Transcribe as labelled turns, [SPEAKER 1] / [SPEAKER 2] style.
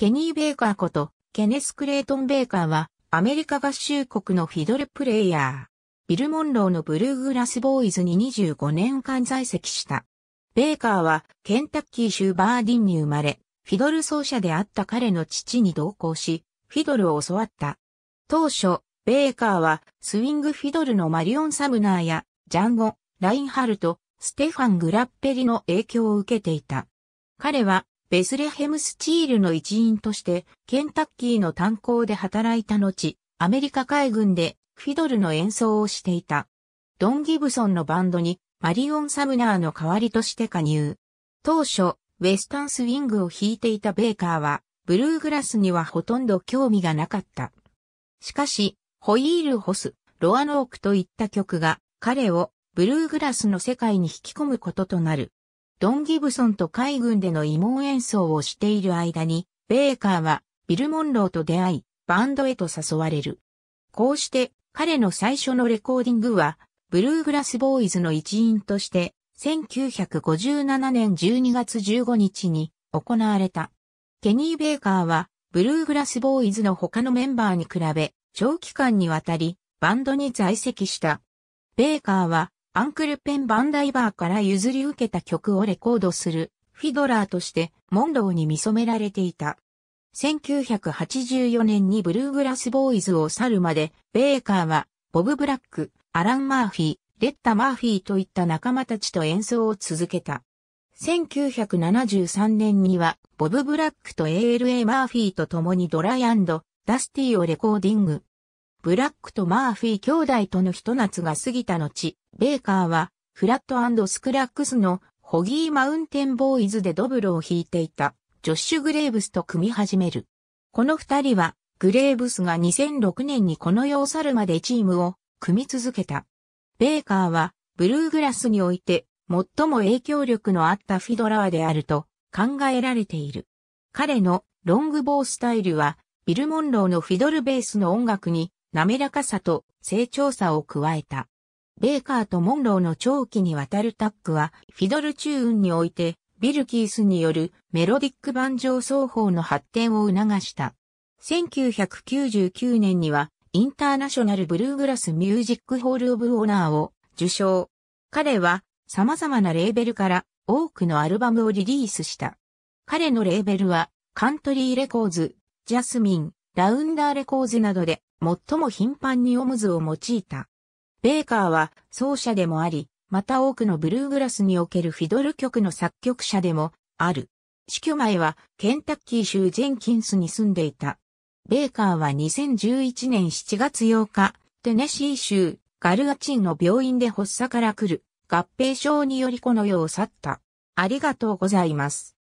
[SPEAKER 1] ケニー・ベーカーこと、ケネス・クレイトン・ベーカーは、アメリカ合衆国のフィドルプレイヤー。ビル・モンローのブルーグラス・ボーイズに25年間在籍した。ベーカーは、ケンタッキー州バーディンに生まれ、フィドル奏者であった彼の父に同行し、フィドルを教わった。当初、ベーカーは、スウィングフィドルのマリオン・サムナーや、ジャンゴ、ラインハルト、ステファン・グラッペリの影響を受けていた。彼は、ベスレヘムスチールの一員として、ケンタッキーの炭鉱で働いた後、アメリカ海軍でフィドルの演奏をしていた。ドン・ギブソンのバンドにマリオン・サムナーの代わりとして加入。当初、ウェスタンスウィングを弾いていたベーカーは、ブルーグラスにはほとんど興味がなかった。しかし、ホイール・ホス、ロアノークといった曲が、彼をブルーグラスの世界に引き込むこととなる。ドン・ギブソンと海軍での慰問演奏をしている間に、ベーカーはビル・モンローと出会い、バンドへと誘われる。こうして彼の最初のレコーディングは、ブルーグラスボーイズの一員として、1957年12月15日に行われた。ケニー・ベーカーは、ブルーグラスボーイズの他のメンバーに比べ、長期間にわたり、バンドに在籍した。ベーカーは、アンクルペン・バンダイバーから譲り受けた曲をレコードするフィドラーとしてモンローに見染められていた。1984年にブルーグラスボーイズを去るまで、ベーカーはボブ・ブラック、アラン・マーフィー、レッタ・マーフィーといった仲間たちと演奏を続けた。1973年には、ボブ・ブラックと ALA マーフィーと共にドライダスティをレコーディング。ブラックとマーフィー兄弟との一夏が過ぎた後、ベーカーは、フラットスクラックスのホギーマウンテンボーイズでドブロを弾いていたジョッシュ・グレーブスと組み始める。この二人は、グレーブスが2006年にこの世を去るまでチームを組み続けた。ベーカーは、ブルーグラスにおいて、最も影響力のあったフィドラーであると考えられている。彼のロングボースタイルは、ビル・モンローのフィドルベースの音楽に滑らかさと成長さを加えた。ベーカーとモンローの長期にわたるタッグは、フィドルチューンにおいて、ビルキースによるメロディック盤上奏法の発展を促した。1999年には、インターナショナルブルーグラスミュージックホールオブオーナーを受賞。彼は様々なレーベルから多くのアルバムをリリースした。彼のレーベルはカントリーレコーズ、ジャスミン、ラウンダーレコーズなどで最も頻繁にオムズを用いた。ベーカーは奏者でもあり、また多くのブルーグラスにおけるフィドル曲の作曲者でもある。死去前はケンタッキー州ジェンキンスに住んでいた。ベーカーは2011年7月8日、テネシー州ガルアチンの病院で発作から来る合併症によりこの世を去った。ありがとうございます。